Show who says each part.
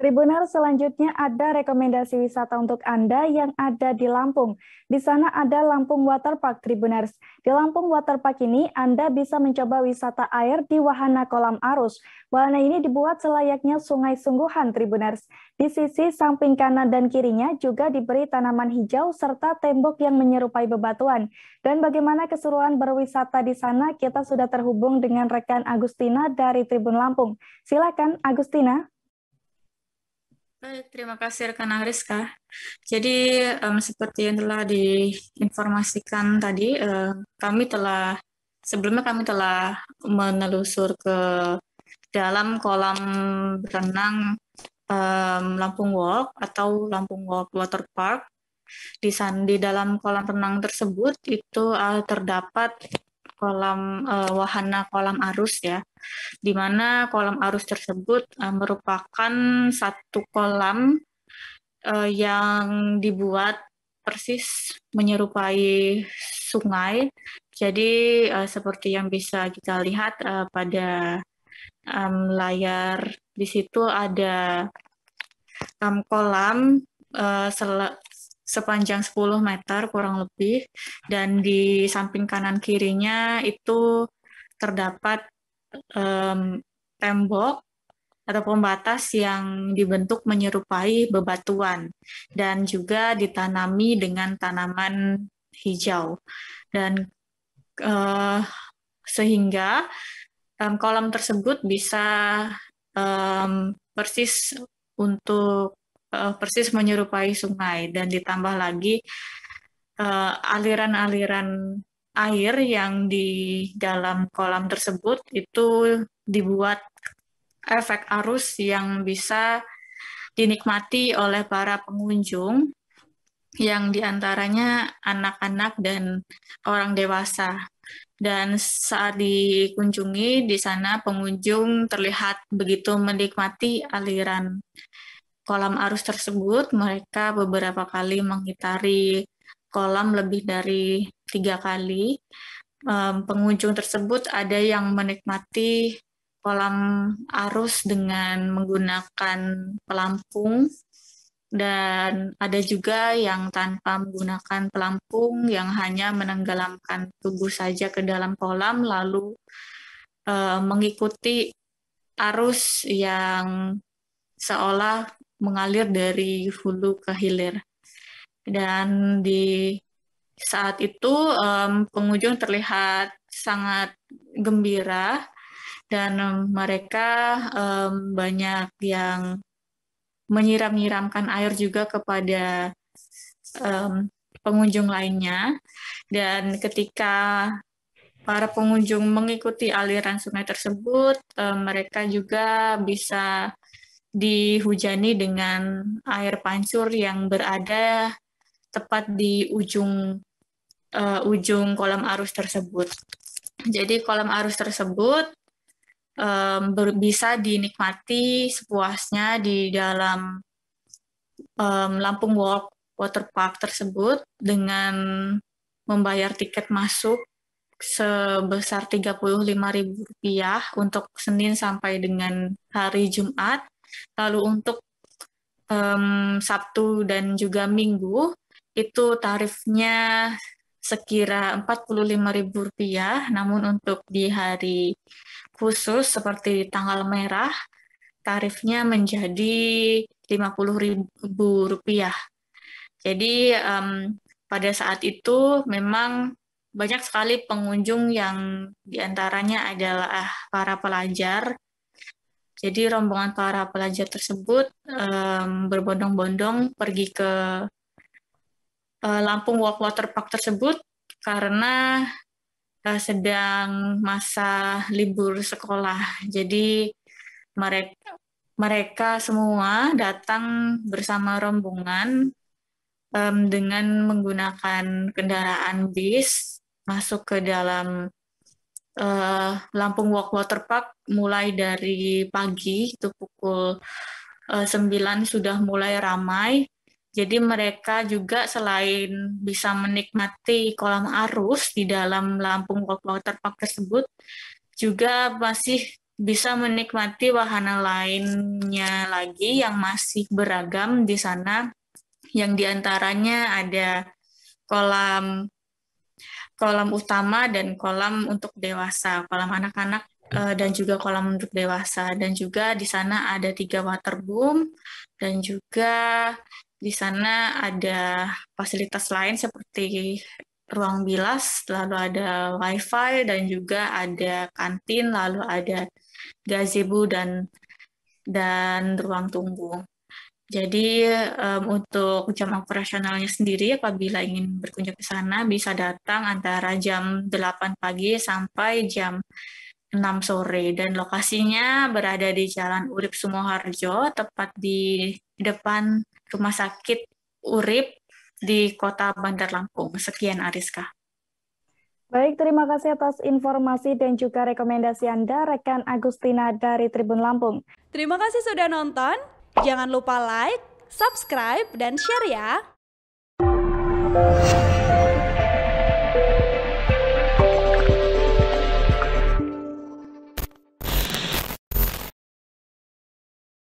Speaker 1: Tribuners, selanjutnya ada rekomendasi wisata untuk Anda yang ada di Lampung. Di sana ada Lampung Waterpark Tribuners. Di Lampung Waterpark ini Anda bisa mencoba wisata air di wahana kolam arus. Wahana ini dibuat selayaknya sungai sungguhan Tribuners. Di sisi samping kanan dan kirinya juga diberi tanaman hijau serta tembok yang menyerupai bebatuan. Dan bagaimana keseruan berwisata di sana, kita sudah terhubung dengan rekan Agustina dari Tribun Lampung. Silakan Agustina.
Speaker 2: Baik, eh, terima kasih rekan Ariska. Jadi um, seperti yang telah diinformasikan tadi, uh, kami telah sebelumnya kami telah menelusur ke dalam kolam renang um, Lampung Walk atau Lampung Walk Water Park. Di san di dalam kolam renang tersebut itu uh, terdapat kolam uh, wahana kolam arus ya di mana kolam arus tersebut eh, merupakan satu kolam eh, yang dibuat persis menyerupai sungai. Jadi eh, seperti yang bisa kita lihat pada layar di situ ada kolam sepanjang 10 meter kurang lebih dan di samping kanan kirinya itu terdapat um, tembok atau pembatas yang dibentuk menyerupai bebatuan dan juga ditanami dengan tanaman hijau dan uh, sehingga um, kolam tersebut bisa um, persis untuk uh, persis menyerupai sungai dan ditambah lagi eh, aliran-aliran aliran -aliran air yang di dalam kolam tersebut itu dibuat efek arus yang bisa dinikmati oleh para pengunjung yang diantaranya anak-anak dan orang dewasa. Dan saat dikunjungi di sana pengunjung terlihat begitu menikmati aliran kolam arus tersebut. Mereka beberapa kali mengitari kolam lebih dari tiga kali. Um, pengunjung tersebut ada yang menikmati kolam arus dengan menggunakan pelampung dan ada juga yang tanpa menggunakan pelampung yang hanya menenggelamkan tubuh saja ke dalam kolam lalu e, mengikuti arus yang seolah mengalir dari hulu ke hilir dan di saat itu um, pengunjung terlihat sangat gembira dan um, mereka um, banyak yang menyiram-nyiramkan air juga kepada um, pengunjung lainnya. Dan ketika para pengunjung mengikuti aliran sungai tersebut, um, mereka juga bisa dihujani dengan air pancur yang berada tepat di ujung uh, ujung kolam arus tersebut. Jadi kolam arus tersebut um, bisa dinikmati sepuasnya di dalam um, Lampung Walk Water Park tersebut dengan membayar tiket masuk sebesar Rp35.000 untuk Senin sampai dengan hari Jumat. Lalu untuk um, Sabtu dan juga Minggu itu tarifnya sekira Rp45.000, namun untuk di hari khusus seperti tanggal merah, tarifnya menjadi Rp50.000. Jadi um, pada saat itu memang banyak sekali pengunjung yang diantaranya adalah para pelajar. Jadi rombongan para pelajar tersebut um, berbondong-bondong pergi ke uh, Lampung Water Park tersebut karena uh, sedang masa libur sekolah. Jadi mereka mereka semua datang bersama rombongan um, dengan menggunakan kendaraan bis masuk ke dalam uh, Lampung Walk Water Park mulai dari pagi itu pukul uh, 9 sudah mulai ramai jadi mereka juga selain bisa menikmati kolam arus di dalam Lampung Water Park tersebut, juga masih bisa menikmati wahana lainnya lagi yang masih beragam di sana, yang diantaranya ada kolam kolam utama dan kolam untuk dewasa, kolam anak-anak eh, dan juga kolam untuk dewasa dan juga di sana ada tiga waterboom dan juga di sana ada fasilitas lain seperti ruang bilas, lalu ada wifi dan juga ada kantin, lalu ada gazebo dan dan ruang tunggu. Jadi um, untuk jam operasionalnya sendiri apabila ingin berkunjung ke sana bisa datang antara jam 8 pagi sampai jam 6 sore dan lokasinya berada di Jalan Urip Sumoharjo, tepat di depan Rumah Sakit Urip di Kota Bandar Lampung. Sekian Ariska.
Speaker 1: Baik, terima kasih atas informasi dan juga rekomendasi Anda, rekan Agustina dari Tribun Lampung. Terima kasih sudah nonton. Jangan lupa like, subscribe, dan share ya.